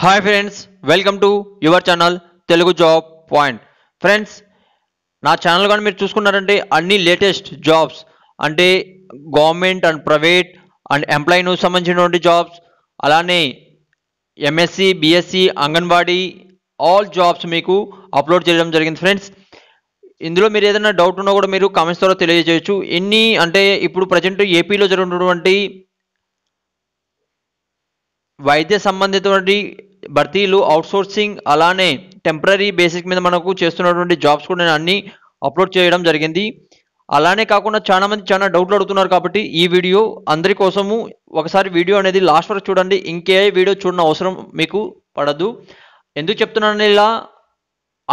hi friends welcome to your channel Telugu job point friends నా channel కానీ మీరు చూసుకున్నారంటే అన్ని లేటెస్ట్ జాబ్స్ అంటే గవర్నమెంట్ అండ్ ప్రైవేట్ అండ్ ఎంప్లాయీను సంబంధించినటువంటి జాబ్స్ అలానే MSc BSc anganwadi all jobs మీకు అప్లోడ్ చేయడం జరిగింది ఫ్రెండ్స్ ఇందులో మీరు ఏదైనా డౌట్ ఉన్నా కూడా మీరు కామెంట్స్ ద్వారా తెలియజేయచ్చు ఎన్ని అంటే ఇప్పుడు ప్రజెంట్ ఏపీలో జరుగుతున్నటువంటి వైద్య సంబంధితమైన భర్తీలు అవుట్సోర్సింగ్ అలానే టెంపరీ బేసిక్ మీద మనకు చేస్తున్నటువంటి జాబ్స్ కూడా నేను అన్ని అప్లోడ్ చేయడం జరిగింది అలానే కాకుండా చాలా మంది చాలా డౌట్లు అడుగుతున్నారు కాబట్టి ఈ వీడియో అందరి కోసము ఒకసారి వీడియో అనేది లాస్ట్ వరకు చూడండి ఇంకే వీడియో చూడడం అవసరం మీకు పడదు ఎందుకు చెప్తున్నాను ఇలా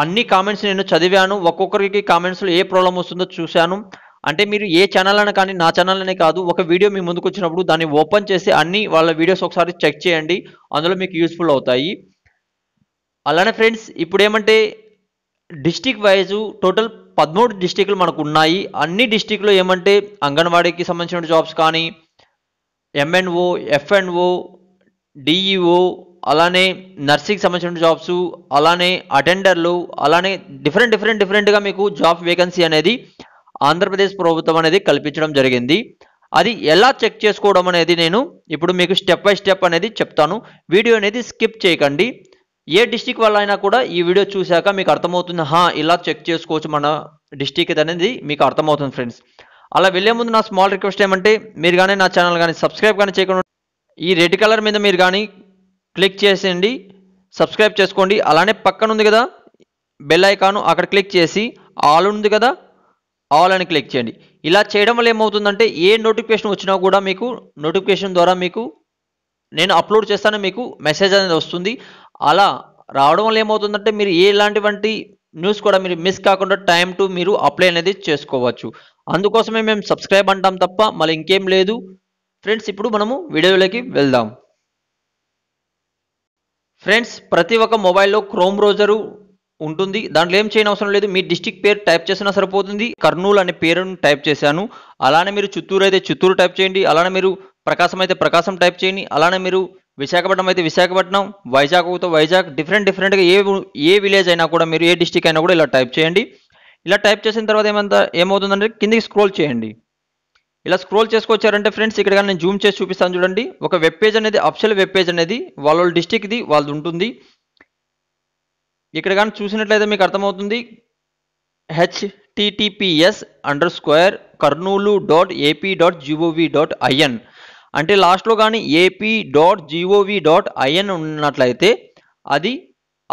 అన్ని కామెంట్స్ నేను చదివాను ఒక్కొక్కరికి కామెంట్స్లో ఏ ప్రాబ్లం వస్తుందో చూశాను అంటే మీరు ఏ ఛానల్ అని కానీ నా ఛానల్ అనే కాదు ఒక వీడియో మీ ముందుకు వచ్చినప్పుడు దాన్ని ఓపెన్ చేసి అన్ని వాళ్ళ వీడియోస్ ఒకసారి చెక్ చేయండి అందులో మీకు యూస్ఫుల్ అవుతాయి అలానే ఫ్రెండ్స్ ఇప్పుడు ఏమంటే డిస్టిక్ వైజ్ టోటల్ పదమూడు డిస్టిక్లు మనకు ఉన్నాయి అన్ని డిస్టిక్లో ఏమంటే అంగన్వాడీకి సంబంధించిన జాబ్స్ కానీ ఎంఎన్ఓ ఎఫ్ఎన్ఓ డిఈఓ అలానే నర్సింగ్ సంబంధించిన జాబ్స్ అలానే అటెండర్లు అలానే డిఫరెంట్ డిఫరెంట్ డిఫరెంట్గా మీకు జాబ్ వేకెన్సీ అనేది ఆంధ్రప్రదేశ్ ప్రభుత్వం అనేది కల్పించడం జరిగింది అది ఎలా చెక్ చేసుకోవడం అనేది నేను ఇప్పుడు మీకు స్టెప్ బై స్టెప్ అనేది చెప్తాను వీడియో అనేది స్కిప్ చేయకండి ఏ డిస్టిక్ వల్ల అయినా కూడా ఈ వీడియో చూశాక మీకు అర్థమవుతుంది హా ఇలా చెక్ చేసుకోవచ్చు మన డిస్టిక్ అనేది మీకు అర్థమవుతుంది ఫ్రెండ్స్ అలా వెళ్ళే ముందు నా స్మాల్ రిక్వెస్ట్ ఏమంటే మీరు కానీ నా ఛానల్ కానీ సబ్స్క్రైబ్ కానీ చేయకుండా ఈ రెడ్ కలర్ మీద మీరు కానీ క్లిక్ చేసేయండి సబ్స్క్రైబ్ చేసుకోండి అలానే పక్కన ఉంది కదా బెల్ ఐకాను అక్కడ క్లిక్ చేసి ఆల్ ఉంది కదా ఆల్ అని క్లిక్ చేయండి ఇలా చేయడం వల్ల ఏమవుతుందంటే ఏ నోటిఫికేషన్ వచ్చినా కూడా మీకు నోటిఫికేషన్ ద్వారా మీకు నేను అప్లోడ్ చేస్తాను మీకు మెసేజ్ అనేది వస్తుంది అలా రావడం వల్ల ఏమవుతుందంటే మీరు ఎలాంటివంటి న్యూస్ కూడా మీరు మిస్ కాకుండా టైం టు మీరు అప్లై అనేది చేసుకోవచ్చు అందుకోసమే మేము సబ్స్క్రైబ్ అంటాం తప్ప మళ్ళీ ఇంకేం లేదు ఫ్రెండ్స్ ఇప్పుడు మనము వీడియోలోకి వెళ్దాం ఫ్రెండ్స్ ప్రతి ఒక్క మొబైల్లో క్రోమ్ బ్రౌజరు ఉంటుంది దాంట్లో ఏం చేయని అవసరం లేదు మీ డిస్టిక్ పేరు టైప్ చేసినా సరిపోతుంది కర్నూలు అనే పేరును టైప్ చేశాను అలానే మీరు చిత్తూరు అయితే చిత్తూరు టైప్ చేయండి అలానే మీరు ప్రకాశం అయితే ప్రకాశం టైప్ చేయండి అలానే మీరు విశాఖపట్నం అయితే విశాఖపట్నం వైజాగ్ అవుతా వైజాగ్ డిఫరెంట్ డిఫరెంట్గా ఏ ఏ విలేజ్ అయినా కూడా మీరు ఏ డిస్టిక్ అయినా కూడా ఇలా టైప్ చేయండి ఇలా టైప్ చేసిన తర్వాత ఏమంతా ఏమవుతుందంటే కిందకి స్క్రోల్ చేయండి ఇలా స్క్రోల్ చేసుకొచ్చారంటే ఫ్రెండ్స్ ఇక్కడ కానీ నేను జూమ్ చేసి చూపిస్తాను చూడండి ఒక వెబ్ పేజ్ అనేది అప్షల్ వెబ్ పేజ్ అనేది వాళ్ళ డిస్టిక్ది వాళ్ళది ఉంటుంది ఇక్కడ కానీ చూసినట్లయితే మీకు అర్థమవుతుంది TTPS under square Kurnool dot AP dot GOV dot IN అంటే లాస్ట్లో కానీ AP dot GOV dot IN ఉన్నట్లయితే అది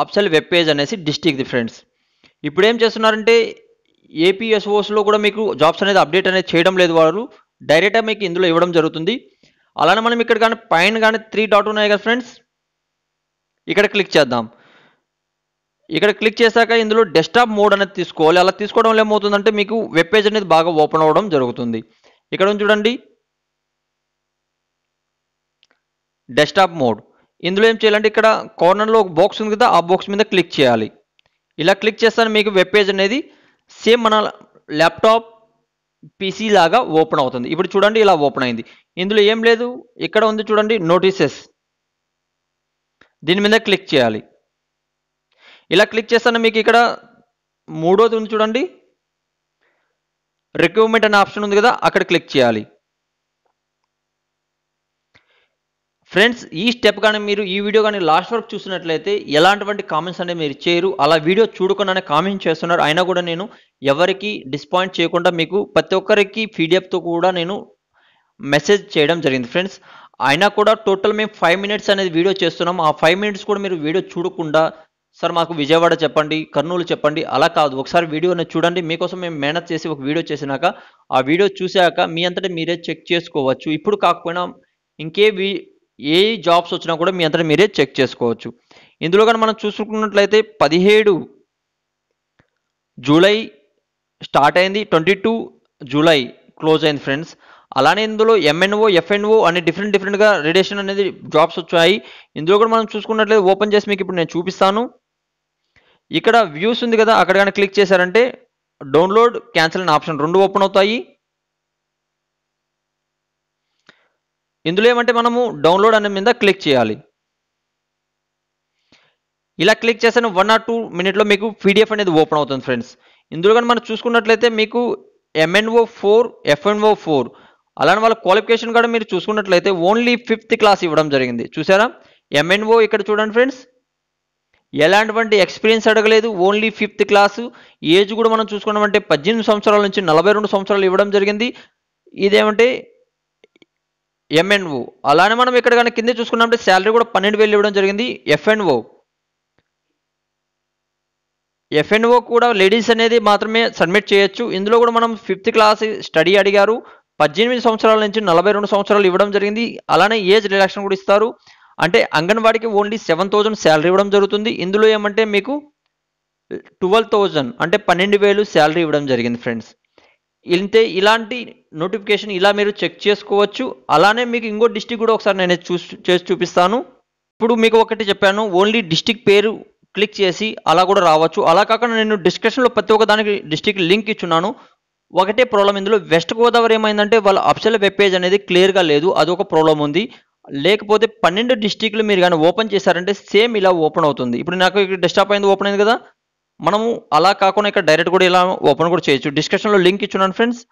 అప్సల్ వెబ్ పేజ్ అనేసి డిస్టిక్ ఫ్రెండ్స్ ఇప్పుడు ఏం చేస్తున్నారంటే ఏపీఎస్ఓస్లో కూడా మీకు జాబ్స్ అనేది అప్డేట్ అనేది చేయడం లేదు వారు డైరెక్ట్గా మీకు ఇందులో ఇవ్వడం జరుగుతుంది అలానే మనం ఇక్కడ కానీ పైన కానీ త్రీ డాట్ ఉన్నాయి కదా ఫ్రెండ్స్ ఇక్కడ క్లిక్ చేద్దాం ఇక్కడ క్లిక్ చేశాక ఇందులో డెస్క్టాప్ మోడ్ అనేది తీసుకోవాలి అలా తీసుకోవడం వల్ల ఏమవుతుందంటే మీకు వెబ్ పేజ్ అనేది బాగా ఓపెన్ అవ్వడం జరుగుతుంది ఇక్కడ చూడండి డెస్క్టాప్ మోడ్ ఇందులో ఏం చేయాలంటే ఇక్కడ కార్నర్లో ఒక బాక్స్ ఉంది కదా ఆ బాక్స్ మీద క్లిక్ చేయాలి ఇలా క్లిక్ చేస్తాను మీకు వెబ్ పేజ్ అనేది సేమ్ మన ల్యాప్టాప్ పీసీ లాగా ఓపెన్ అవుతుంది ఇప్పుడు చూడండి ఇలా ఓపెన్ అయింది ఇందులో ఏం లేదు ఇక్కడ ఉంది చూడండి నోటీసెస్ దీని మీద క్లిక్ చేయాలి ఇలా క్లిక్ చేస్తాను మీకు ఇక్కడ మూడోది ఉంది చూడండి రిక్రూట్మెంట్ అనే ఆప్షన్ ఉంది కదా అక్కడ క్లిక్ చేయాలి ఫ్రెండ్స్ ఈ స్టెప్ కానీ మీరు ఈ వీడియో కానీ లాస్ట్ వరకు చూసినట్లయితే ఎలాంటివంటి కామెంట్స్ అనేవి మీరు చేయరు అలా వీడియో చూడకుండానే కామెంట్ చేస్తున్నారు అయినా కూడా నేను ఎవరికి డిస్పాయింట్ చేయకుండా మీకు ప్రతి ఒక్కరికి పీడిఎఫ్తో కూడా నేను మెసేజ్ చేయడం జరిగింది ఫ్రెండ్స్ అయినా కూడా టోటల్ మేము ఫైవ్ మినిట్స్ అనేది వీడియో చేస్తున్నాం ఆ ఫైవ్ మినిట్స్ కూడా మీరు వీడియో చూడకుండా సార్ మాకు విజయవాడ చెప్పండి కర్నూలు చెప్పండి అలా కాదు ఒకసారి వీడియో అనేది చూడండి మీకోసం మేము మేనేజ్ చేసి ఒక వీడియో చేసినాక ఆ వీడియో చూశాక మీ అంతటి మీరే చెక్ చేసుకోవచ్చు ఇప్పుడు కాకపోయినా ఇంకే ఏ జాబ్స్ వచ్చినా కూడా మీ అంతటి మీరే చెక్ చేసుకోవచ్చు ఇందులో కానీ మనం చూసుకున్నట్లయితే పదిహేడు జూలై స్టార్ట్ అయింది ట్వంటీ టూ జూలై క్లోజ్ అయింది ఫ్రెండ్స్ అలానే ఇందులో ఎంఎన్ఓ ఎఫ్ఎన్ఓ అనే డిఫరెంట్ డిఫరెంట్గా రేడియేషన్ అనేది జాబ్స్ వచ్చాయి ఇందులో కూడా మనం చూసుకున్నట్లయితే ఓపెన్ చేసి మీకు ఇప్పుడు నేను చూపిస్తాను ఇక్కడ వ్యూస్ ఉంది కదా అక్కడ కానీ క్లిక్ చేశారంటే డౌన్లోడ్ క్యాన్సిల్ అనే ఆప్షన్ రెండు ఓపెన్ అవుతాయి ఇందులో ఏమంటే మనము డౌన్లోడ్ అనే మీద క్లిక్ చేయాలి ఇలా క్లిక్ చేసిన వన్ ఆర్ టూ మినిట్లో మీకు పీడిఎఫ్ అనేది ఓపెన్ అవుతుంది ఫ్రెండ్స్ ఇందులో కానీ మనం చూసుకున్నట్లయితే మీకు ఎంఎన్ఓ ఫోర్ ఎఫ్ఎన్ఓ ఫోర్ అలానే వాళ్ళ క్వాలిఫికేషన్ కూడా మీరు చూసుకున్నట్లయితే ఓన్లీ ఫిఫ్త్ క్లాస్ ఇవ్వడం జరిగింది చూసారా ఎంఎన్ఓ ఇక్కడ చూడండి ఫ్రెండ్స్ ఎలాంటివంటి ఎక్స్పీరియన్స్ అడగలేదు ఓన్లీ ఫిఫ్త్ క్లాసు ఏజ్ కూడా మనం చూసుకున్నామంటే పద్దెనిమిది సంవత్సరాల నుంచి నలభై రెండు సంవత్సరాలు ఇవ్వడం జరిగింది ఇదేమంటే ఎంఎన్ఓ అలానే మనం ఇక్కడ కానీ కింద చూసుకున్నామంటే శాలరీ కూడా పన్నెండు వేలు ఇవ్వడం జరిగింది ఎఫ్ఎన్ఓ ఎఫ్ఎన్ఓ కూడా లేడీస్ అనేది మాత్రమే సబ్మిట్ చేయొచ్చు ఇందులో కూడా మనం ఫిఫ్త్ క్లాస్ స్టడీ అడిగారు పద్దెనిమిది సంవత్సరాల నుంచి నలభై రెండు సంవత్సరాలు ఇవ్వడం జరిగింది అలానే ఏజ్ రిలాక్షన్ కూడా ఇస్తారు అంటే అంగన్వాడికి ఓన్లీ సెవెన్ థౌజండ్ శాలరీ ఇవ్వడం జరుగుతుంది ఇందులో ఏమంటే మీకు ట్వెల్వ్ థౌజండ్ అంటే పన్నెండు వేలు శాలరీ ఇవ్వడం జరిగింది ఫ్రెండ్స్ ఇంతే ఇలాంటి నోటిఫికేషన్ ఇలా మీరు చెక్ చేసుకోవచ్చు అలానే మీకు ఇంకో డిస్టిక్ కూడా ఒకసారి నేను చూ చేసి చూపిస్తాను ఇప్పుడు మీకు ఒకటి చెప్పాను ఓన్లీ డిస్టిక్ పేరు క్లిక్ చేసి అలా కూడా రావచ్చు అలా కాకుండా నేను డిస్క్రిప్షన్లో ప్రతి ఒక్క దానికి డిస్టిక్ లింక్ ఇచ్చున్నాను ఒకటే ప్రాబ్లం ఇందులో వెస్ట్ గోదావరి ఏమైందంటే వాళ్ళ అఫ్షల్ వెబ్ పేజ్ అనేది క్లియర్గా లేదు అది ఒక ప్రాబ్లం ఉంది లేకపోతే పన్నెండు డిస్టిక్లు మీరు కానీ ఓపెన్ చేశారంటే సేమ్ ఇలా ఓపెన్ అవుతుంది ఇప్పుడు నాకు ఇక్కడ డెస్క్టాప్ అయింది ఓపెన్ అయింది కదా మనము అలా కాకుండా ఇక్కడ డైరెక్ట్ కూడా ఇలా ఓపెన్ కూడా చేయొచ్చు డిస్క్రిప్షన్లో లింక్ ఇచ్చున్నాను ఫ్రెండ్స్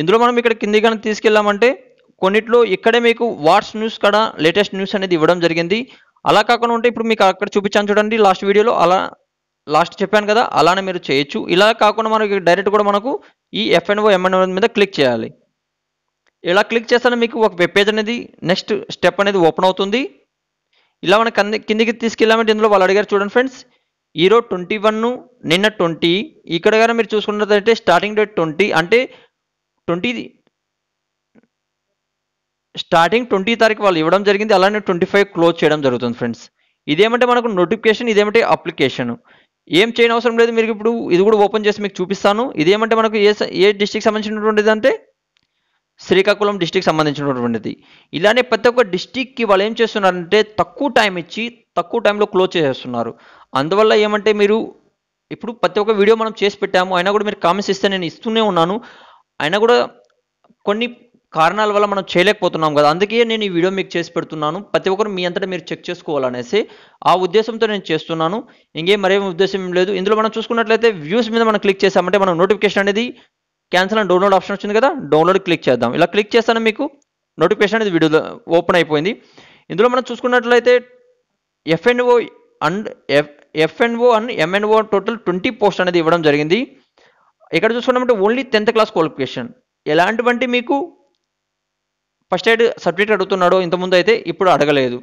ఇందులో మనం ఇక్కడ కింది కానీ తీసుకెళ్ళామంటే కొన్నిట్లో ఇక్కడే మీకు వాట్స్ న్యూస్ కూడా లేటెస్ట్ న్యూస్ అనేది ఇవ్వడం జరిగింది అలా కాకుండా ఉంటే ఇప్పుడు మీకు అక్కడ చూపించాను చూడండి లాస్ట్ వీడియోలో అలా లాస్ట్ చెప్పాను కదా అలానే మీరు చేయొచ్చు ఇలా కాకుండా మనకి డైరెక్ట్ కూడా మనకు ఈ ఎఫ్ఎన్ఓ ఎంఎన్ఓ మీద క్లిక్ చేయాలి ఇలా క్లిక్ చేస్తాను మీకు ఒక పేజ్ అనేది నెక్స్ట్ స్టెప్ అనేది ఓపెన్ అవుతుంది ఇలా మనం కిందికి తీసుకెళ్ళామంటే ఇందులో వాళ్ళు అడిగారు చూడండి ఫ్రెండ్స్ ఈరోజు ట్వంటీ వన్ నిన్న ట్వంటీ ఇక్కడ కానీ మీరు చూసుకున్నట్లయితే స్టార్టింగ్ డేట్ ట్వంటీ అంటే ట్వంటీ స్టార్టింగ్ ట్వంటీ తారీఖు వాళ్ళు ఇవ్వడం జరిగింది అలానే ట్వంటీ ఫైవ్ క్లోజ్ చేయడం జరుగుతుంది ఫ్రెండ్స్ ఇదేమంటే మనకు నోటిఫికేషన్ ఇదేమంటే అప్లికేషన్ ఏం చేయని అవసరం లేదు మీరు ఇప్పుడు ఇది కూడా ఓపెన్ చేసి మీకు చూపిస్తాను ఇదేమంటే మనకు ఏ ఏ డిస్టిక్ సంబంధించినటువంటిది అంటే శ్రీకాకుళం డిస్టిక్ సంబంధించినటువంటిది ఇలానే ప్రతి ఒక్క డిస్టిక్కి వాళ్ళు ఏం చేస్తున్నారంటే తక్కువ టైం ఇచ్చి తక్కువ టైంలో క్లోజ్ చేసేస్తున్నారు అందువల్ల ఏమంటే మీరు ఇప్పుడు ప్రతి ఒక్క వీడియో మనం చేసి పెట్టాము అయినా కూడా మీరు కామెంట్స్ ఇస్తే నేను ఇస్తూనే ఉన్నాను అయినా కూడా కొన్ని కారణాల వల్ల మనం చేయలేకపోతున్నాం కదా అందుకే నేను ఈ వీడియో మీకు చేసి పెడుతున్నాను ప్రతి ఒక్కరు మీ అంతటా మీరు చెక్ చేసుకోవాలనేసి ఆ ఉద్దేశంతో నేను చేస్తున్నాను ఇంకేం మరేం ఉద్దేశం లేదు ఇందులో మనం చూసుకున్నట్లయితే వ్యూస్ మీద మనం క్లిక్ చేసామంటే మనం నోటిఫికేషన్ అనేది క్యాన్సిల్ అని డౌన్లోడ్ ఆప్షన్ వచ్చింది కదా డౌన్లోడ్ క్లిక్ చేద్దాం ఇలా క్లిక్ చేస్తాను మీకు నోటిఫికేషన్ అనేది వీడియోలో ఓపెన్ అయిపోయింది ఇందులో మనం చూసుకున్నట్లయితే FNO and F FNO and MNO total twenty post అనేది ఇవ్వడం జరిగింది ఇక్కడ చూసుకున్నామంటే ఓన్లీ టెన్త్ క్లాస్ క్వాలిఫికేషన్ ఎలాంటివంటి మీకు ఫస్ట్ ఎయిడ్ సర్టిఫికేట్ అడుగుతున్నాడో ఇంతకుముందు అయితే ఇప్పుడు అడగలేదు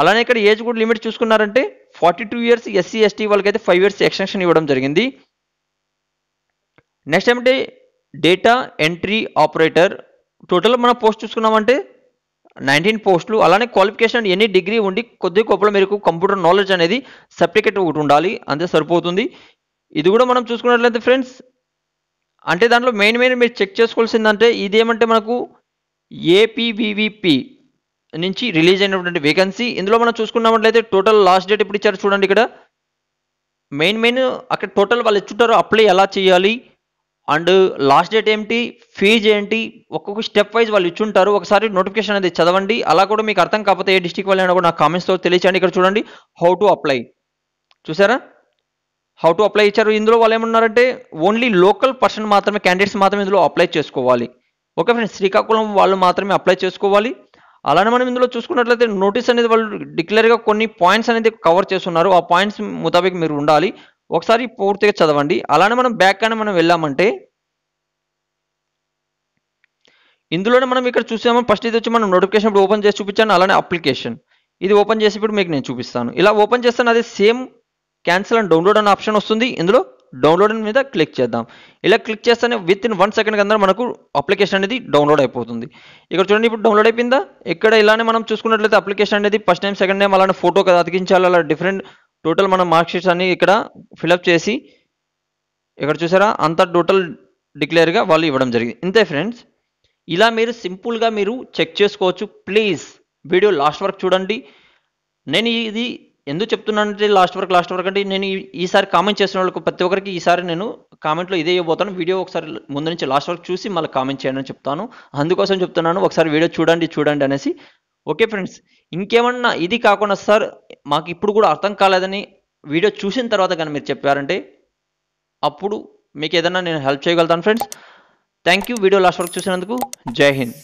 అలానే ఇక్కడ ఏజ్ కూడా లిమిట్ చూసుకున్నారంటే forty two years SC ST వాళ్ళకైతే ఫైవ్ ఇయర్స్ ఎక్స్టెన్షన్ ఇవ్వడం జరిగింది నెక్స్ట్ ఏమిటి డేటా ఎంట్రీ ఆపరేటర్ టోటల్ మనం పోస్ట్ చూసుకున్నామంటే నైన్టీన్ పోస్టులు అలానే క్వాలిఫికేషన్ ఎన్ని డిగ్రీ ఉండి కొద్ది గొప్పల మీకు కంప్యూటర్ నాలెడ్జ్ అనేది సర్టిఫికేట్ ఒకటి ఉండాలి అంతే సరిపోతుంది ఇది కూడా మనం చూసుకున్నట్లయితే ఫ్రెండ్స్ అంటే దాంట్లో మెయిన్ మెయిన్ మీరు చెక్ చేసుకోవాల్సిందంటే ఏమంటే మనకు ఏపీవివిపి నుంచి రిలీజ్ అయినటువంటి వేకెన్సీ ఇందులో మనం చూసుకున్నామట్లయితే టోటల్ లాస్ట్ డేట్ ఎప్పుడు ఇచ్చారు చూడండి ఇక్కడ మెయిన్ మెయిన్ అక్కడ టోటల్ వాళ్ళు ఇచ్చుంటారు అప్లై ఎలా చేయాలి అండ్ లాస్ట్ డేట్ ఏంటి ఫీజ్ ఏంటి ఒక్కొక్క స్టెప్ వైజ్ వాళ్ళు ఇచ్చుంటారు ఒకసారి నోటిఫికేషన్ అనేది చదవండి అలా కూడా మీకు అర్థం కాకపోతే ఏ డిస్టిక్ వాళ్ళు అయినా కూడా నా కామెంట్స్లో తెలియచండి ఇక్కడ చూడండి హౌ టు అప్లై చూసారా హౌ టు అప్లై ఇచ్చారు ఇందులో వాళ్ళు ఏమన్నారంటే ఓన్లీ లోకల్ పర్సన్ మాత్రమే క్యాండిడేట్స్ మాత్రమే ఇందులో అప్లై చేసుకోవాలి ఓకే ఫ్రెండ్స్ శ్రీకాకుళం వాళ్ళు మాత్రమే అప్లై చేసుకోవాలి అలానే మనం ఇందులో చూసుకున్నట్లయితే నోటీస్ అనేది వాళ్ళు డిక్లేర్గా కొన్ని పాయింట్స్ అనేది కవర్ చేస్తున్నారు ఆ పాయింట్స్ ముతాబిక్ మీరు ఉండాలి ఒకసారి పూర్తిగా చదవండి అలానే మనం బ్యాక్ అని మనం వెళ్ళామంటే ఇందులోనే మనం ఇక్కడ చూసాము ఫస్ట్ ఇది వచ్చి మనం నోటిఫికేషన్ ఇప్పుడు ఓపెన్ చేసి చూపించాను అలానే అప్లికేషన్ ఇది ఓపెన్ చేసి ఇప్పుడు మీకు నేను చూపిస్తాను ఇలా ఓపెన్ చేస్తాను అదే సేమ్ క్యాన్సిల్ అండ్ డౌన్లోడ్ అనే ఆప్షన్ వస్తుంది ఇందులో డౌన్లోడ్ మీద క్లిక్ చేద్దాం ఇలా క్లిక్ చేస్తేనే విత్ ఇన్ వన్ సెకండ్ కింద మనకు అప్లికేషన్ అనేది డౌన్లోడ్ అయిపోతుంది ఇక్కడ చూడండి ఇప్పుడు డౌన్లోడ్ అయిపోయిందా ఇక్కడ ఇలానే మనం చూసుకున్నట్లయితే అప్లికేషన్ అనేది ఫస్ట్ టైం సెకండ్ టైం అలానే ఫోటో అతికించాలి అలా డిఫరెంట్ టోటల్ మనం మార్క్షీట్స్ అన్ని ఇక్కడ ఫిలప్ చేసి ఇక్కడ చూసారా అంత టోటల్ డిక్లేర్గా వాళ్ళు ఇవ్వడం జరిగింది ఇంతే ఫ్రెండ్స్ ఇలా మీరు సింపుల్గా మీరు చెక్ చేసుకోవచ్చు ప్లీజ్ వీడియో లాస్ట్ వరకు చూడండి నేను ఇది ఎందుకు చెప్తున్నానంటే లాస్ట్ వరకు లాస్ట్ వరకు అంటే నేను ఈసారి కామెంట్ చేసిన వాళ్ళకి ప్రతి ఒక్కరికి ఈసారి నేను కామెంట్లో ఇదే ఇవ్వబోతాను వీడియో ఒకసారి ముందు నుంచి లాస్ట్ వరకు చూసి మళ్ళీ కామెంట్ చేయండి అని చెప్తాను అందుకోసం చెప్తున్నాను ఒకసారి వీడియో చూడండి చూడండి అనేసి ఓకే ఫ్రెండ్స్ ఇంకేమన్నా ఇది కాకుండా సార్ మాకు ఇప్పుడు కూడా అర్థం కాలేదని వీడియో చూసిన తర్వాత కానీ మీరు చెప్పారంటే అప్పుడు మీకు ఏదైనా నేను హెల్ప్ చేయగలుగుతాను friends thank you video last వరకు చూసినందుకు జై హింద్